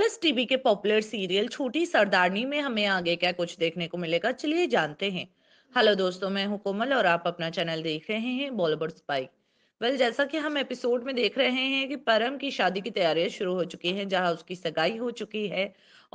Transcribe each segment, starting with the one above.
दस टीवी के popular serial छोटी सरदारनी में हमें आगे क्या कुछ देखने को मिलेगा चलिए जानते हैं हेलो दोस्तों मैं हूं कोमल और आप अपना चैनल देख रहे हैं बॉलीवुड स्पाइक वेल जैसा कि हम एपिसोड में देख रहे हैं कि परम की शादी की तैयारियां शुरू हो चुकी हैं जहां उसकी सगाई हो चुकी है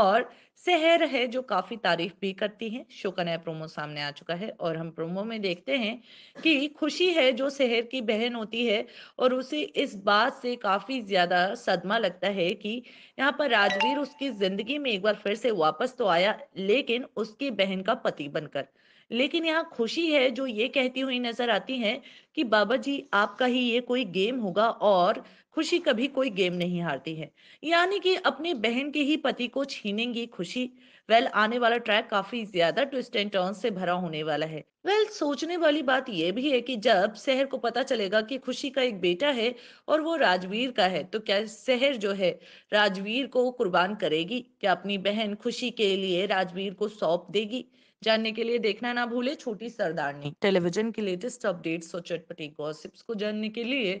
और सहर है जो काफी तारीफ भी करती है शो का नया प्रोमो सामने आ चुका है और हम प्रोमो में देखते हैं कि खुशी है जो सहर की बहन होती है और उसे इस बात से काफी ज्यादा सदमा लगता है कि यहाँ पर राजवीर उसकी जिंदगी में एक बार फिर से वापस तो आया लेकिन उसकी बहन का पति बनकर लेकिन यहाँ खुशी है जो ये कहती हुई नजर आती है कि बाबा जी आपका ही ये कोई गेम होगा और खुशी कभी कोई गेम नहीं हारती है यानी कि अपनी बहन के ही पति को छीनेंगी खुशी वेल आने वाला ट्रैक काफी ज्यादा ट्विस्ट एंड टर्न से भरा होने वाला है वेल सोचने वाली बात यह भी है कि जब शहर को पता चलेगा कि खुशी का एक बेटा है और वो राजवीर का है तो क्या शहर जो है राजवीर को कुर्बान करेगी क्या अपनी बहन खुशी के लिए राजवीर को सौंप देगी जानने के लिए देखना ना भूले छोटी सरदारनी टेलीविजन के लेटेस्ट अपडेट्स और चटपटी गॉसिप्स को जानने के लिए